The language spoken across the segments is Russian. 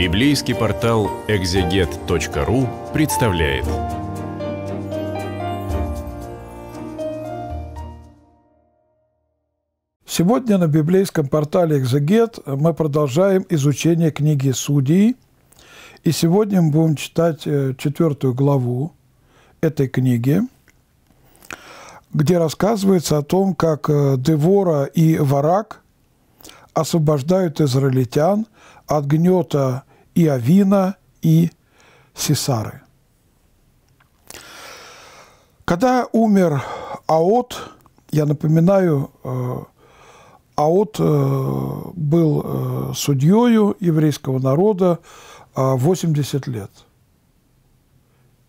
Библейский портал экзегет.ру представляет. Сегодня на библейском портале «Экзегет» мы продолжаем изучение книги «Судей». И сегодня мы будем читать э, четвертую главу этой книги, где рассказывается о том, как э, Девора и Варак освобождают израильтян от гнета и Авина, и Сесары. Когда умер Аот, я напоминаю, э, Аот э, был э, судьей еврейского народа 80 лет.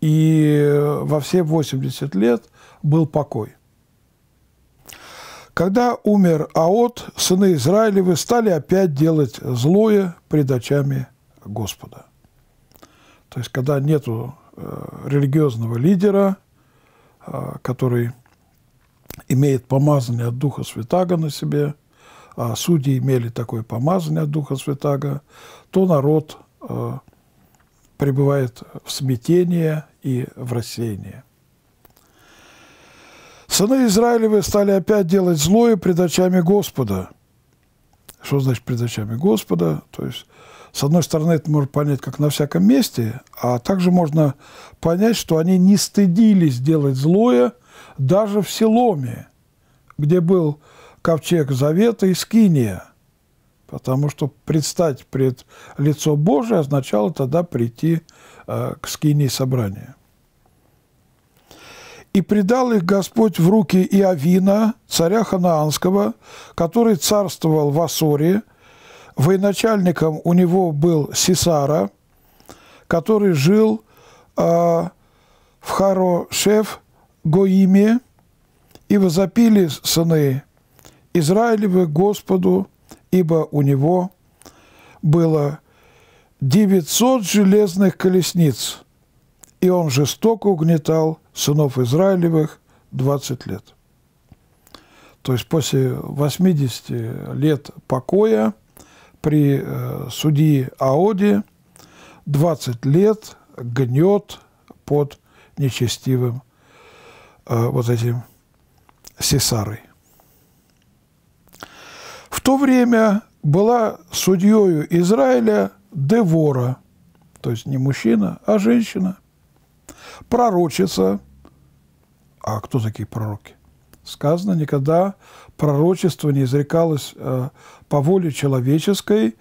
И во все 80 лет был покой. Когда умер Аот, сыны Израилевы стали опять делать злое пред очами Господа. То есть, когда нет э, религиозного лидера, э, который имеет помазание от Духа Святаго на себе, а судьи имели такое помазание от Духа Святаго, то народ э, пребывает в смятении и в рассеянии. Сыны Израилевы стали опять делать злое пред очами Господа – что значит пред очами Господа? То есть, с одной стороны, это можно понять как на всяком месте, а также можно понять, что они не стыдились делать злое даже в Селоме, где был ковчег Завета и Скиния, потому что предстать пред лицо Божие означало тогда прийти э, к Скинии собрания. И предал их Господь в руки Иовина, царя Ханаанского, который царствовал в Ассоре. Военачальником у него был Сисара, который жил э, в Харошев, Гоиме, и возопили сыны Израилевы Господу, ибо у него было 900 железных колесниц, и он жестоко угнетал сынов Израилевых 20 лет. То есть после 80 лет покоя при э, судье Аоде 20 лет гнет под нечестивым э, вот этим Сесарой. В то время была судьей Израиля Девора, то есть не мужчина, а женщина, пророчица. А кто такие пророки? Сказано, никогда пророчество не изрекалось э, по воле человеческой,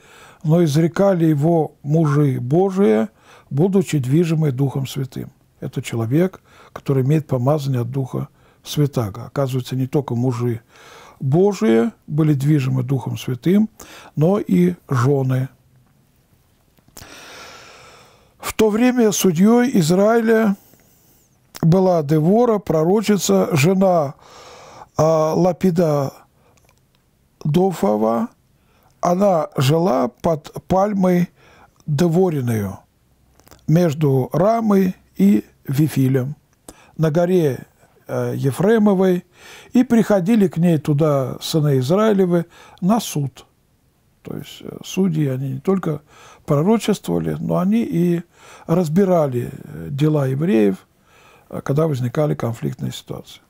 но изрекали его мужи Божие, будучи движимы Духом Святым. Это человек, который имеет помазание от Духа Святаго. Оказывается, не только мужи Божие были движимы Духом Святым, но и жены то время судьей Израиля была Девора, пророчица, жена а, Лапида Дофова. Она жила под пальмой Девориною между Рамой и Вифилем на горе э, Ефремовой, и приходили к ней туда сыны Израилевы на суд – то есть э, судьи, они не только пророчествовали, но они и разбирали э, дела евреев, э, когда возникали конфликтные ситуации.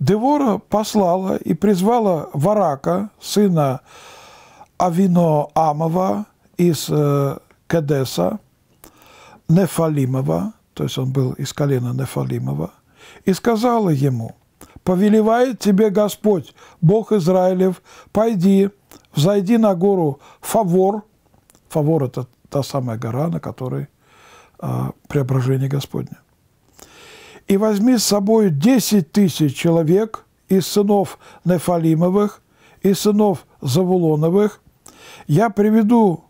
Девора послала и призвала Варака, сына Авиноамова из Кедеса Нефалимова, то есть он был из колена Нефалимова, и сказала ему, «Повелевает тебе Господь, Бог Израилев, пойди, Взойди на гору Фавор. Фавор – это та самая гора, на которой а, преображение Господне. И возьми с собой десять тысяч человек из сынов Нефалимовых и сынов Завулоновых. Я приведу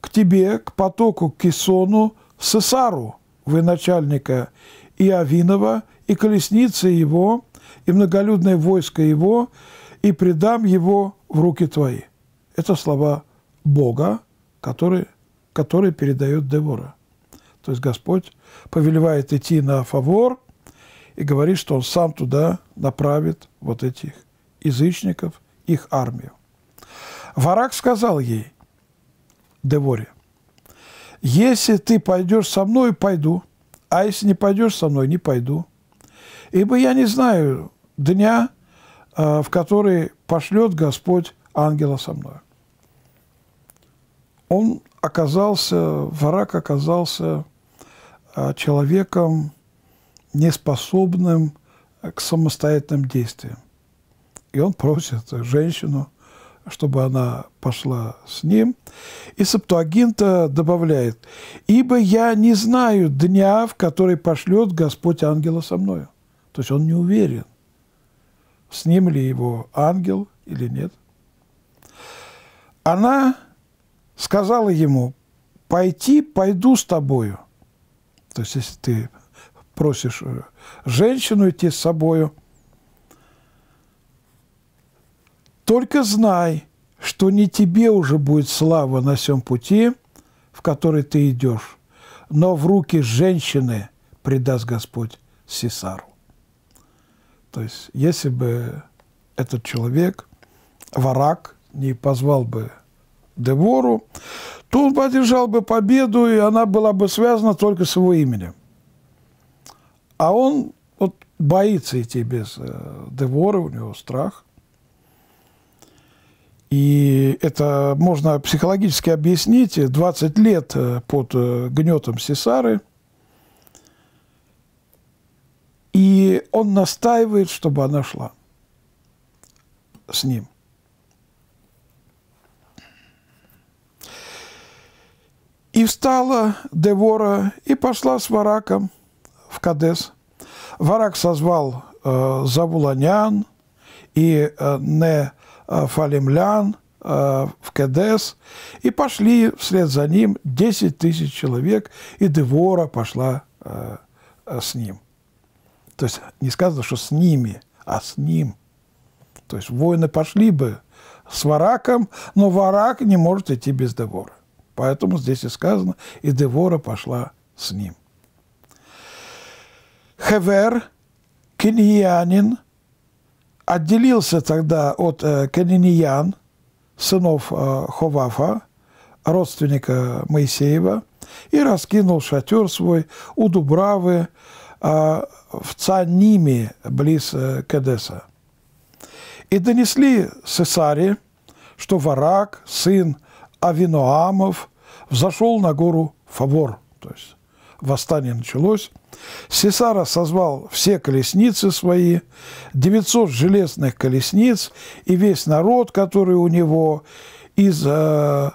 к тебе, к потоку Кисону, Сесару, военачальника Иовинова, и колесницы его, и многолюдное войско его, и предам его в руки твои». Это слова Бога, который, который передает Девора. То есть Господь повелевает идти на фавор и говорит, что Он сам туда направит вот этих язычников, их армию. Варак сказал ей, Деворе, «Если ты пойдешь со мной, пойду, а если не пойдешь со мной, не пойду, ибо я не знаю дня Э, в который пошлет Господь ангела со мной. Он оказался, враг оказался э, человеком, неспособным к самостоятельным действиям. И он просит женщину, чтобы она пошла с ним. И Септуагинта добавляет, «Ибо я не знаю дня, в который пошлет Господь ангела со мною». То есть он не уверен с ним ли его ангел или нет. Она сказала ему, пойти, пойду с тобою. То есть, если ты просишь э, женщину идти с собою, только знай, что не тебе уже будет слава на всем пути, в который ты идешь, но в руки женщины предаст Господь Сесару. То есть если бы этот человек, варак, не позвал бы Девору, то он поддержал бы победу, и она была бы связана только с его именем. А он вот, боится идти без э, Девора, у него страх. И это можно психологически объяснить. 20 лет э, под э, гнетом Сесары – он настаивает, чтобы она шла с ним. И встала Девора и пошла с Вараком в Кадес. Варак созвал э, Завуланян и э, Нефалимлян э, в Кадес, и пошли вслед за ним 10 тысяч человек, и Девора пошла э, э с ним. То есть не сказано, что с ними, а с ним. То есть воины пошли бы с Вараком, но Варак не может идти без Девора. Поэтому здесь и сказано, и Девора пошла с ним. Хевер, Кеньянин, отделился тогда от э, Кениньян, сынов э, Ховафа, родственника Моисеева, и раскинул шатер свой у Дубравы, а, в Цаниме, близ э, Кедеса. И донесли Сесаре, что Варак, сын Авиноамов, взошел на гору Фавор, то есть восстание началось. Сесара созвал все колесницы свои, 900 железных колесниц и весь народ, который у него из э,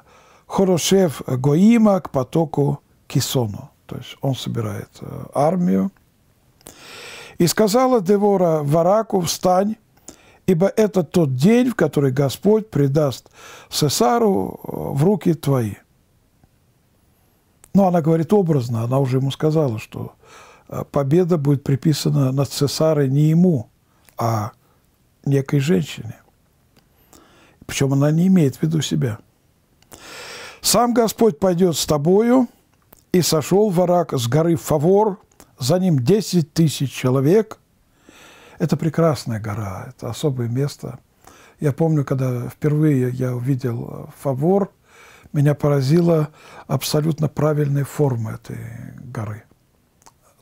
Хорошев Гоима к потоку Кисону. То есть он собирает э, армию. И сказала Девора Вараку, встань, ибо это тот день, в который Господь предаст Сесару э, в руки твои. Но она говорит образно, она уже ему сказала, что э, победа будет приписана над Сесарой не ему, а некой женщине. Причем она не имеет в виду себя. «Сам Господь пойдет с тобою, и сошел варак с горы Фавор за ним 10 тысяч человек. Это прекрасная гора, это особое место. Я помню, когда впервые я увидел э, Фавор, меня поразила абсолютно правильная форма этой горы.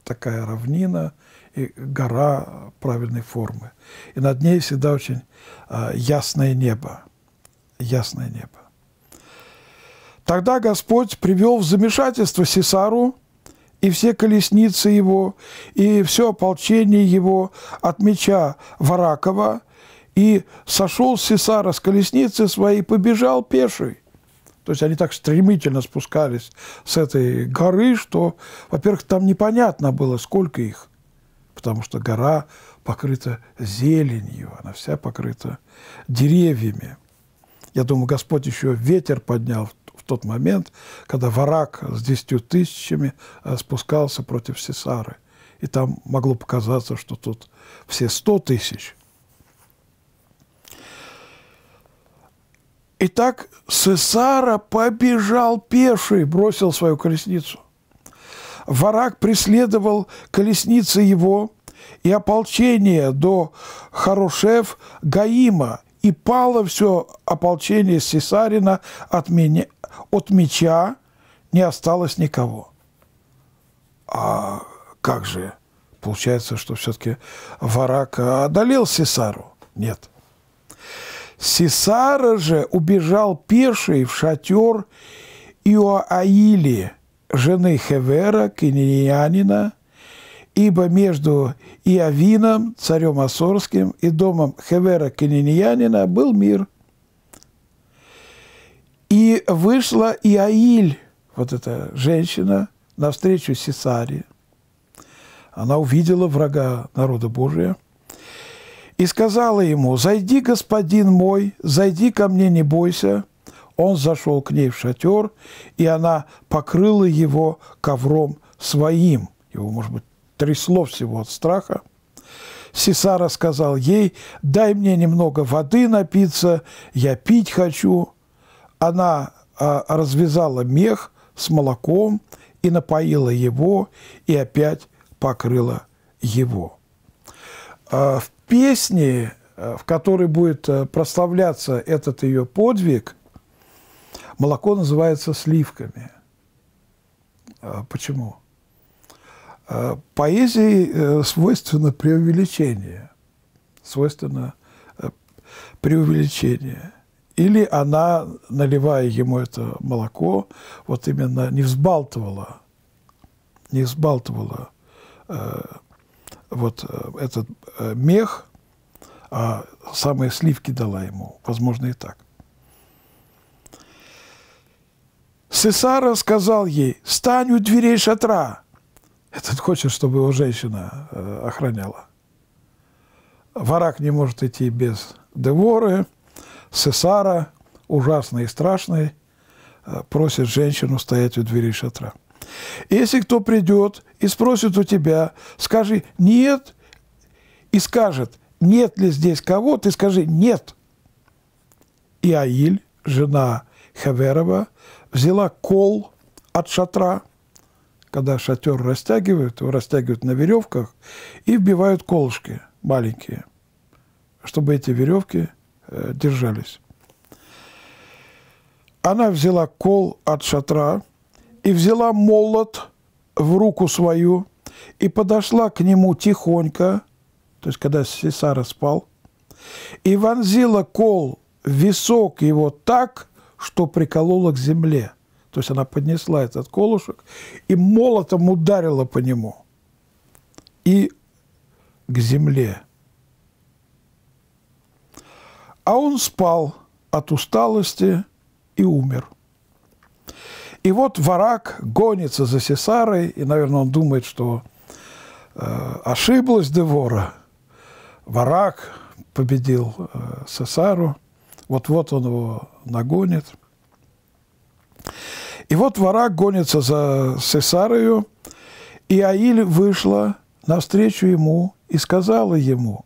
Такая равнина и гора правильной формы. И над ней всегда очень э, ясное небо. Ясное небо. Тогда Господь привел в замешательство Сесару, и все колесницы его, и все ополчение его от меча Варакова, и сошел с Сесара с колесницы своей, побежал пеший. То есть они так стремительно спускались с этой горы, что, во-первых, там непонятно было, сколько их, потому что гора покрыта зеленью, она вся покрыта деревьями. Я думаю, Господь еще ветер поднял в в тот момент, когда Варак с десятью тысячами э, спускался против Сесары. И там могло показаться, что тут все сто тысяч. Итак, Сесара побежал пеший, бросил свою колесницу. Варак преследовал колесницы его и ополчение до Харушев Гаима и пало все ополчение Сесарина от, меня, от меча, не осталось никого. А как же? Получается, что все-таки Варак одолел Сесару? Нет. Сесара же убежал пеший в шатер Иоаили, жены Хевера, киньянина, ибо между Иавином царем Асорским, и домом Хевера Кениньянина был мир. И вышла Иаиль, вот эта женщина, навстречу Сесаре. Она увидела врага народа Божия и сказала ему, «Зайди, господин мой, зайди ко мне, не бойся». Он зашел к ней в шатер, и она покрыла его ковром своим. Его, может быть, трясло всего от страха. Сесара сказал ей, дай мне немного воды напиться, я пить хочу. Она а, развязала мех с молоком и напоила его, и опять покрыла его. А, в песне, а, в которой будет а, прославляться этот ее подвиг, молоко называется сливками. А, почему? Э, Поэзии э, свойственно преувеличение. Свойственно э, преувеличение. Или она, наливая ему это молоко, вот именно не взбалтывала, не взбалтывала вот этот мех, а самые сливки дала ему. Возможно, и так. Сесара сказал ей, «Стань у дверей шатра, этот хочет, чтобы его женщина э, охраняла. Варак не может идти без Деворы, Сесара, ужасный и страшный, э, просит женщину стоять у двери шатра. Если кто придет и спросит у тебя, скажи «нет» и скажет «нет ли здесь кого?», ты скажи «нет». И Аиль, жена Хаверова, взяла кол от шатра – когда шатер растягивают, его растягивают на веревках и вбивают колышки маленькие, чтобы эти веревки э, держались. Она взяла кол от шатра и взяла молот в руку свою и подошла к нему тихонько, то есть когда Сесара спал, и вонзила кол в висок его так, что приколола к земле – то есть она поднесла этот колышек и молотом ударила по нему. И к земле. А он спал от усталости и умер. И вот Варак гонится за Сесарой, и, наверное, он думает, что э, ошиблась Девора. Варак победил э, Сесару. Вот-вот он его нагонит. И вот варак гонится за Сесарою, и Аиль вышла навстречу ему и сказала ему,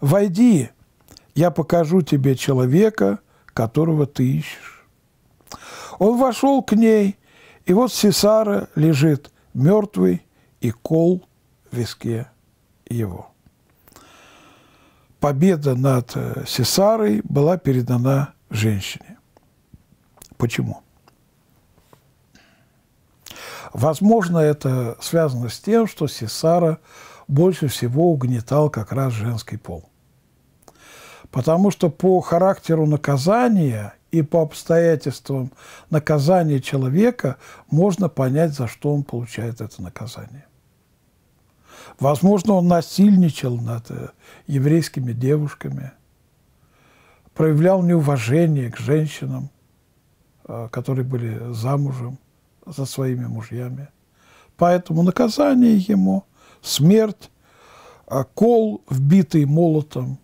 «Войди, я покажу тебе человека, которого ты ищешь». Он вошел к ней, и вот Сесара лежит мертвый и кол в виске его. Победа над э, Сесарой была передана женщине. Почему? Возможно, это связано с тем, что Сесара больше всего угнетал как раз женский пол. Потому что по характеру наказания и по обстоятельствам наказания человека можно понять, за что он получает это наказание. Возможно, он насильничал над э, еврейскими девушками, проявлял неуважение к женщинам, э, которые были замужем, за своими мужьями. Поэтому наказание ему – смерть, а, кол, вбитый молотом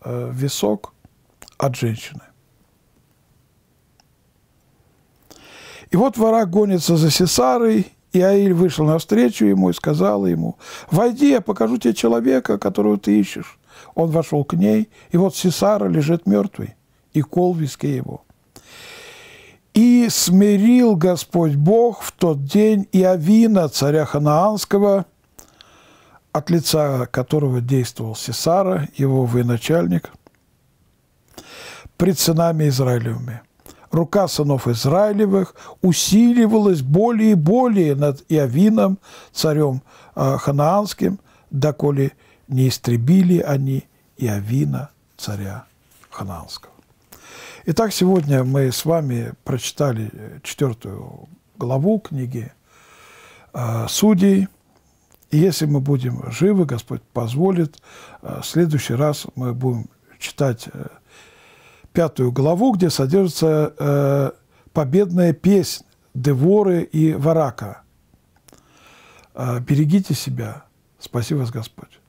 в э, висок от женщины. И вот вора гонится за Сесарой, и Аиль вышел навстречу ему и сказал ему, «Войди, я покажу тебе человека, которого ты ищешь». Он вошел к ней, и вот Сесара лежит мертвый, и кол в виске его. И смирил Господь Бог в тот день Иавина царя Ханаанского, от лица которого действовал Сесара, его военачальник, пред сынами Израилевыми. Рука сынов Израилевых усиливалась более и более над Иавином, царем а, Ханаанским, доколе не истребили они Иавина, царя Ханаанского. Итак, сегодня мы с вами прочитали четвертую главу книги э, «Судей». И если мы будем живы, Господь позволит, э, в следующий раз мы будем читать э, пятую главу, где содержится победная песнь Деворы и Варака. берегите себя. спасибо, вас, Господь.